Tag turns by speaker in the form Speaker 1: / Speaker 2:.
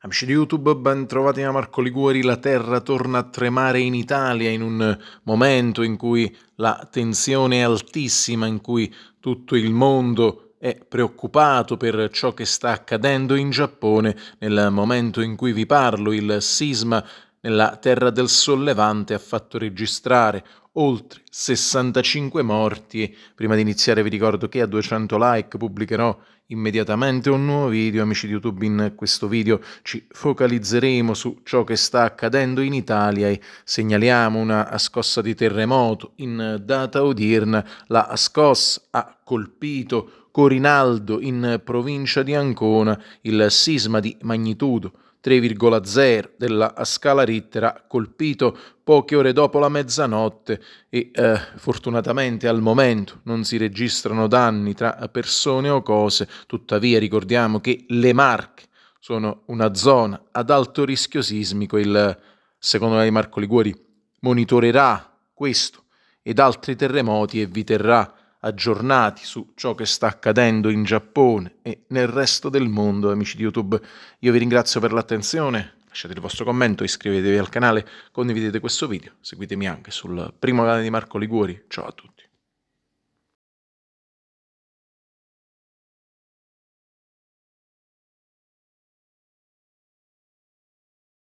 Speaker 1: Amici di YouTube, ben trovati da Marco Liguori. La terra torna a tremare in Italia in un momento in cui la tensione è altissima, in cui tutto il mondo è preoccupato per ciò che sta accadendo in Giappone. Nel momento in cui vi parlo, il sisma nella terra del sollevante ha fatto registrare oltre 65 morti. Prima di iniziare vi ricordo che a 200 like pubblicherò immediatamente un nuovo video. Amici di YouTube, in questo video ci focalizzeremo su ciò che sta accadendo in Italia e segnaliamo una scossa di terremoto. In data odierna la scossa ha colpito Corinaldo in provincia di Ancona, il sisma di magnitudo 3,0 della scala Ritter ha colpito poche ore dopo la mezzanotte e eh, fortunatamente al momento non si registrano danni tra persone o cose, tuttavia ricordiamo che le Marche sono una zona ad alto rischio sismico, il secondo lei Marco Liguori monitorerà questo ed altri terremoti e vi terrà aggiornati su ciò che sta accadendo in Giappone e nel resto del mondo, amici di YouTube. Io vi ringrazio per l'attenzione, lasciate il vostro commento, iscrivetevi al canale, condividete questo video, seguitemi anche sul primo canale di Marco Liguori. Ciao a tutti.